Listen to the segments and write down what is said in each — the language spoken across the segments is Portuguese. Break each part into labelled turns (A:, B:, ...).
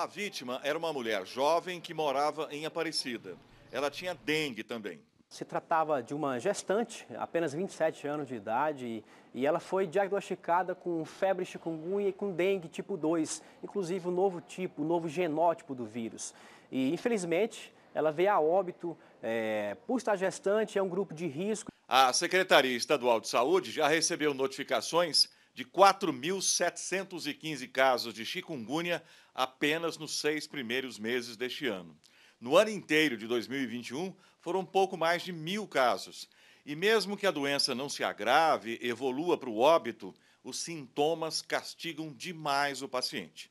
A: A vítima era uma mulher jovem que morava em Aparecida. Ela tinha dengue também.
B: Se tratava de uma gestante, apenas 27 anos de idade, e ela foi diagnosticada com febre chikungunya e com dengue tipo 2, inclusive o novo tipo, o novo genótipo do vírus. E, infelizmente, ela veio a óbito é, por estar gestante, é um grupo de risco.
A: A Secretaria Estadual de Saúde já recebeu notificações de 4.715 casos de chikungunya apenas nos seis primeiros meses deste ano. No ano inteiro de 2021, foram pouco mais de mil casos. E mesmo que a doença não se agrave, evolua para o óbito, os sintomas castigam demais o paciente.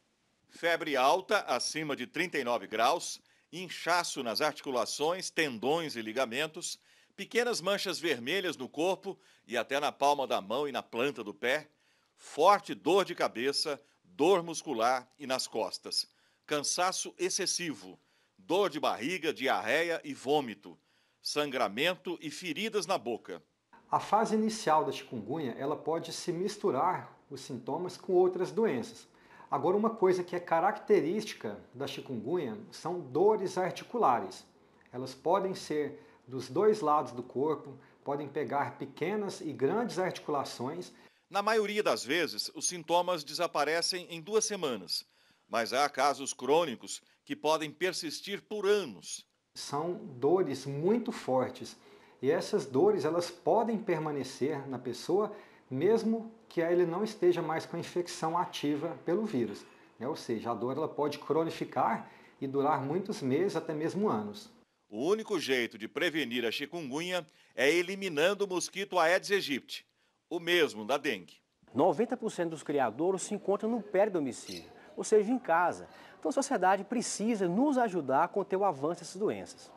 A: Febre alta, acima de 39 graus, inchaço nas articulações, tendões e ligamentos, pequenas manchas vermelhas no corpo e até na palma da mão e na planta do pé, forte dor de cabeça, dor muscular e nas costas, cansaço excessivo, dor de barriga, diarreia e vômito, sangramento e feridas na boca.
C: A fase inicial da chikungunya, ela pode se misturar os sintomas com outras doenças. Agora, uma coisa que é característica da chikungunya são dores articulares. Elas podem ser dos dois lados do corpo, podem pegar pequenas e grandes articulações
A: na maioria das vezes, os sintomas desaparecem em duas semanas, mas há casos crônicos que podem persistir por anos.
C: São dores muito fortes e essas dores elas podem permanecer na pessoa mesmo que ele não esteja mais com a infecção ativa pelo vírus. Né? Ou seja, a dor ela pode cronificar e durar muitos meses, até mesmo anos.
A: O único jeito de prevenir a chikungunya é eliminando o mosquito Aedes aegypti, o mesmo da dengue.
B: 90% dos criadores se encontram no pé-domicílio, ou seja, em casa. Então a sociedade precisa nos ajudar a conter o avanço dessas doenças.